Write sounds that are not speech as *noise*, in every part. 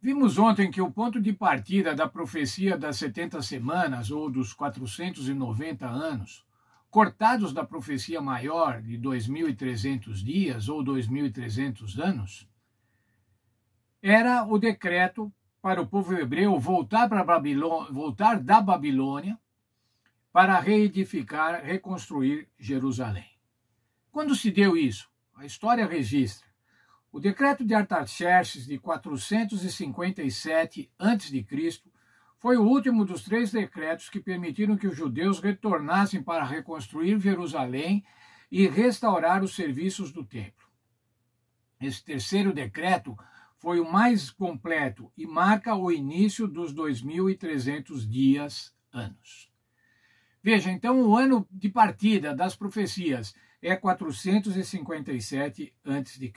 Vimos ontem que o ponto de partida da profecia das 70 semanas ou dos 490 anos, cortados da profecia maior de 2.300 dias ou 2.300 anos, era o decreto para o povo hebreu voltar, para Babilônia, voltar da Babilônia para reedificar, reconstruir Jerusalém. Quando se deu isso? A história registra. O decreto de Artaxerxes de 457 a.C. foi o último dos três decretos que permitiram que os judeus retornassem para reconstruir Jerusalém e restaurar os serviços do templo. Esse terceiro decreto foi o mais completo e marca o início dos 2.300 dias anos. Veja, então o ano de partida das profecias é 457 a.C.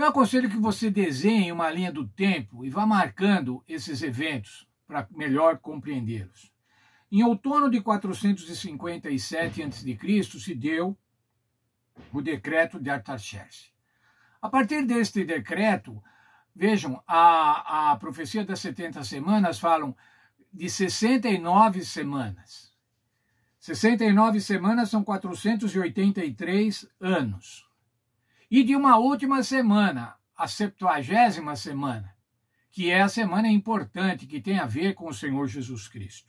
Eu aconselho que você desenhe uma linha do tempo e vá marcando esses eventos para melhor compreendê-los. Em outono de 457 a.C. se deu o decreto de Artaxerxes. A partir deste decreto, vejam, a, a profecia das 70 semanas falam de 69 semanas. 69 semanas são 483 anos e de uma última semana, a septuagésima semana, que é a semana importante que tem a ver com o Senhor Jesus Cristo.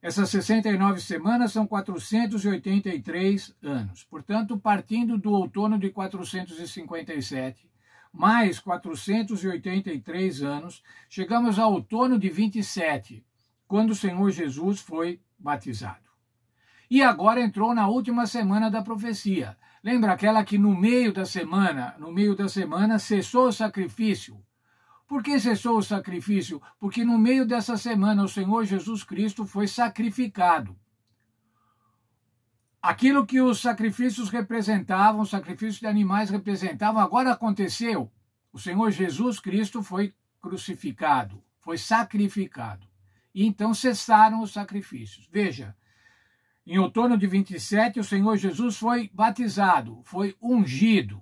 Essas 69 semanas são 483 anos. Portanto, partindo do outono de 457, mais 483 anos, chegamos ao outono de 27, quando o Senhor Jesus foi batizado e agora entrou na última semana da profecia. Lembra aquela que no meio da semana, no meio da semana cessou o sacrifício? Por que cessou o sacrifício? Porque no meio dessa semana o Senhor Jesus Cristo foi sacrificado. Aquilo que os sacrifícios representavam, os sacrifícios de animais representavam, agora aconteceu. O Senhor Jesus Cristo foi crucificado, foi sacrificado. E então cessaram os sacrifícios. Veja, em outono de 27, o Senhor Jesus foi batizado, foi ungido,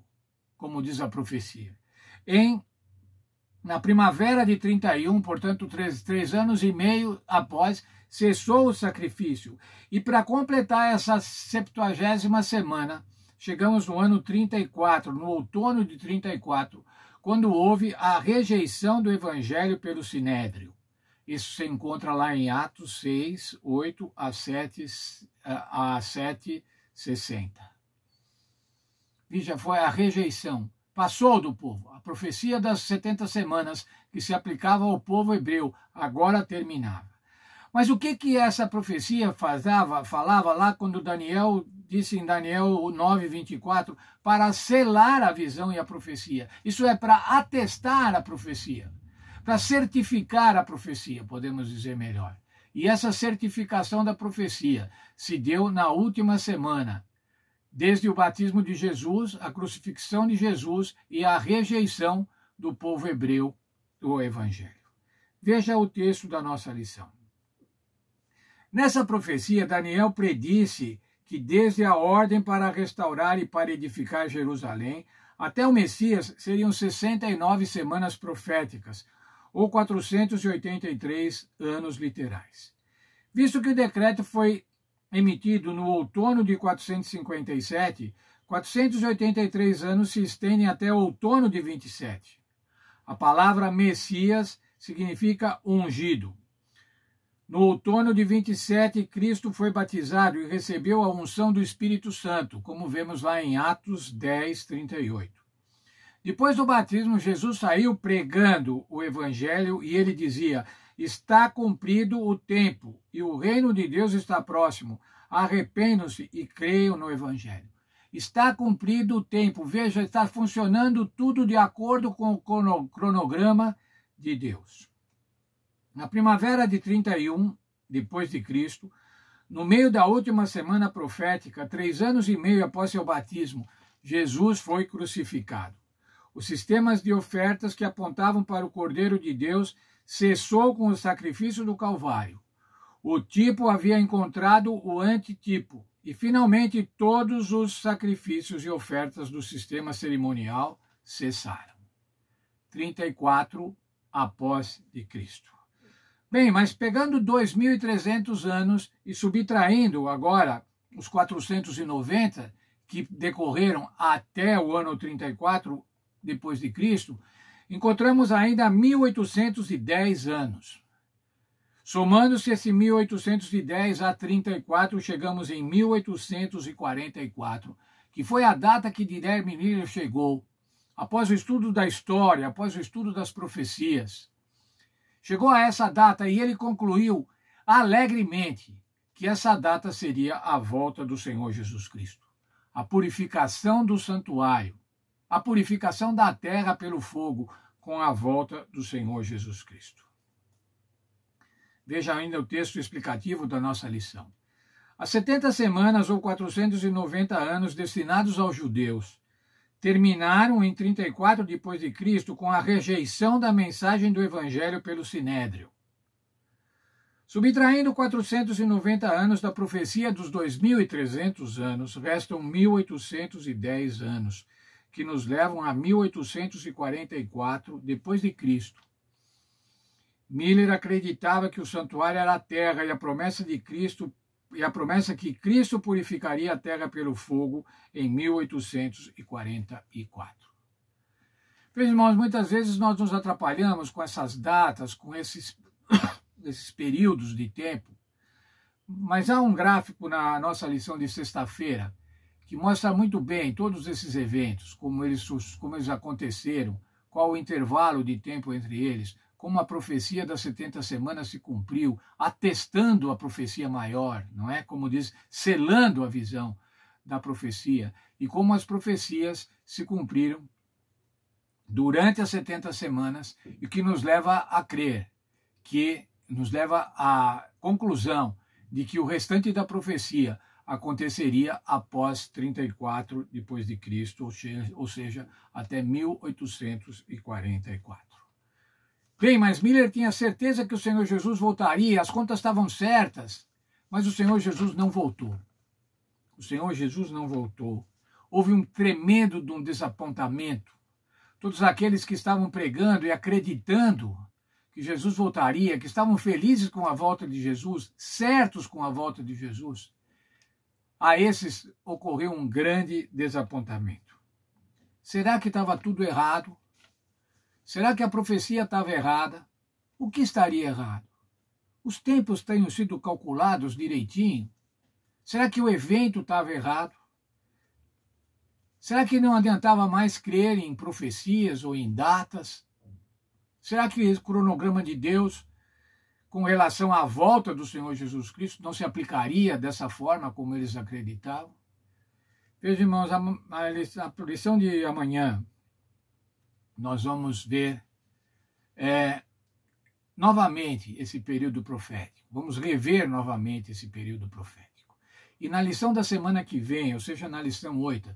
como diz a profecia. Em na primavera de 31, portanto, três, três anos e meio após, cessou o sacrifício. E para completar essa septuagésima semana, chegamos no ano 34, no outono de 34, quando houve a rejeição do evangelho pelo sinédrio. Isso se encontra lá em Atos 6, 8 a 7 a 7,60. Veja, foi a rejeição. Passou do povo. A profecia das 70 semanas que se aplicava ao povo hebreu agora terminava. Mas o que que essa profecia fazava, falava lá quando Daniel disse em Daniel 9:24 para selar a visão e a profecia? Isso é para atestar a profecia, para certificar a profecia, podemos dizer melhor. E essa certificação da profecia se deu na última semana, desde o batismo de Jesus, a crucifixão de Jesus e a rejeição do povo hebreu do Evangelho. Veja o texto da nossa lição. Nessa profecia, Daniel predisse que, desde a ordem para restaurar e para edificar Jerusalém, até o Messias seriam 69 semanas proféticas, ou 483 anos literais. Visto que o decreto foi emitido no outono de 457, 483 anos se estendem até outono de 27. A palavra Messias significa ungido. No outono de 27, Cristo foi batizado e recebeu a unção do Espírito Santo, como vemos lá em Atos 10, 38. Depois do batismo, Jesus saiu pregando o evangelho e ele dizia: Está cumprido o tempo e o reino de Deus está próximo. Arrependam-se e creiam no evangelho. Está cumprido o tempo, veja, está funcionando tudo de acordo com o cronograma de Deus. Na primavera de 31 depois de Cristo, no meio da última semana profética, três anos e meio após seu batismo, Jesus foi crucificado. Os sistemas de ofertas que apontavam para o Cordeiro de Deus cessou com o sacrifício do Calvário. O tipo havia encontrado o antitipo, e finalmente todos os sacrifícios e ofertas do sistema cerimonial cessaram. 34 após de Cristo. Bem, mas pegando 2.300 anos e subtraindo agora os 490 que decorreram até o ano 34 depois de Cristo, encontramos ainda 1810 anos. Somando-se esse 1810 a 34, chegamos em 1844, que foi a data que Guilherme Miller chegou, após o estudo da história, após o estudo das profecias. Chegou a essa data e ele concluiu alegremente que essa data seria a volta do Senhor Jesus Cristo, a purificação do santuário, a purificação da terra pelo fogo, com a volta do Senhor Jesus Cristo. Veja ainda o texto explicativo da nossa lição. As 70 semanas ou 490 anos destinados aos judeus terminaram em 34 depois de Cristo com a rejeição da mensagem do evangelho pelo sinédrio. Subtraindo 490 anos da profecia dos 2300 anos, restam 1810 anos que nos levam a 1844 depois de Cristo. Miller acreditava que o santuário era a terra e a promessa de Cristo e a promessa que Cristo purificaria a terra pelo fogo em 1844. Meus irmãos, muitas vezes nós nos atrapalhamos com essas datas, com esses, *coughs* esses períodos de tempo, mas há um gráfico na nossa lição de sexta-feira que mostra muito bem todos esses eventos, como eles, como eles aconteceram, qual o intervalo de tempo entre eles, como a profecia das 70 semanas se cumpriu, atestando a profecia maior, não é? Como diz, selando a visão da profecia, e como as profecias se cumpriram durante as 70 semanas, e que nos leva a crer, que nos leva à conclusão de que o restante da profecia aconteceria após 34 depois de Cristo, ou seja, até 1844. Bem, mas Miller tinha certeza que o Senhor Jesus voltaria, as contas estavam certas, mas o Senhor Jesus não voltou. O Senhor Jesus não voltou. Houve um tremendo de um desapontamento. Todos aqueles que estavam pregando e acreditando que Jesus voltaria, que estavam felizes com a volta de Jesus, certos com a volta de Jesus, a esses ocorreu um grande desapontamento. Será que estava tudo errado? Será que a profecia estava errada? O que estaria errado? Os tempos tenham sido calculados direitinho? Será que o evento estava errado? Será que não adiantava mais crer em profecias ou em datas? Será que o cronograma de Deus com relação à volta do Senhor Jesus Cristo não se aplicaria dessa forma como eles acreditavam. Veja, irmãos, a, a, lição de amanhã, nós vamos ver é, novamente esse período profético. Vamos rever novamente esse período profético. E na lição da semana que vem, ou seja, na lição 8,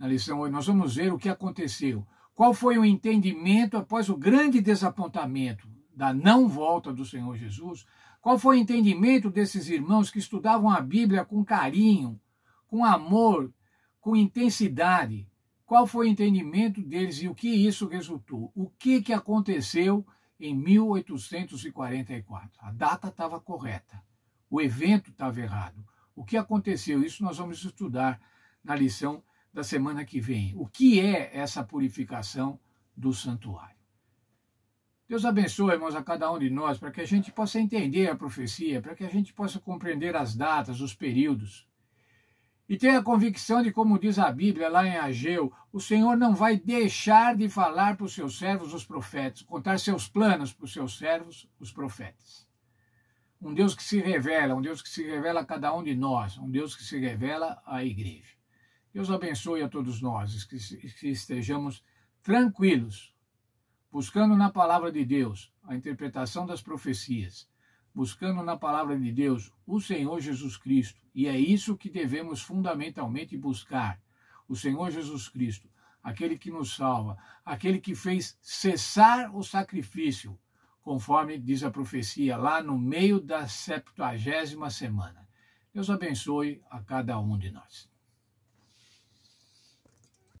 na lição 8 nós vamos ver o que aconteceu. Qual foi o entendimento após o grande desapontamento da não volta do Senhor Jesus, qual foi o entendimento desses irmãos que estudavam a Bíblia com carinho, com amor, com intensidade? Qual foi o entendimento deles e o que isso resultou? O que, que aconteceu em 1844? A data estava correta, o evento estava errado. O que aconteceu? Isso nós vamos estudar na lição da semana que vem. O que é essa purificação do santuário? Deus abençoe, irmãos, a cada um de nós, para que a gente possa entender a profecia, para que a gente possa compreender as datas, os períodos. E tenha a convicção de, como diz a Bíblia lá em Ageu, o Senhor não vai deixar de falar para os seus servos, os profetas, contar seus planos para os seus servos, os profetas. Um Deus que se revela, um Deus que se revela a cada um de nós, um Deus que se revela à igreja. Deus abençoe a todos nós, que estejamos tranquilos buscando na palavra de Deus a interpretação das profecias, buscando na palavra de Deus o Senhor Jesus Cristo, e é isso que devemos fundamentalmente buscar: o Senhor Jesus Cristo, aquele que nos salva, aquele que fez cessar o sacrifício, conforme diz a profecia lá no meio da septuagésima semana. Deus abençoe a cada um de nós.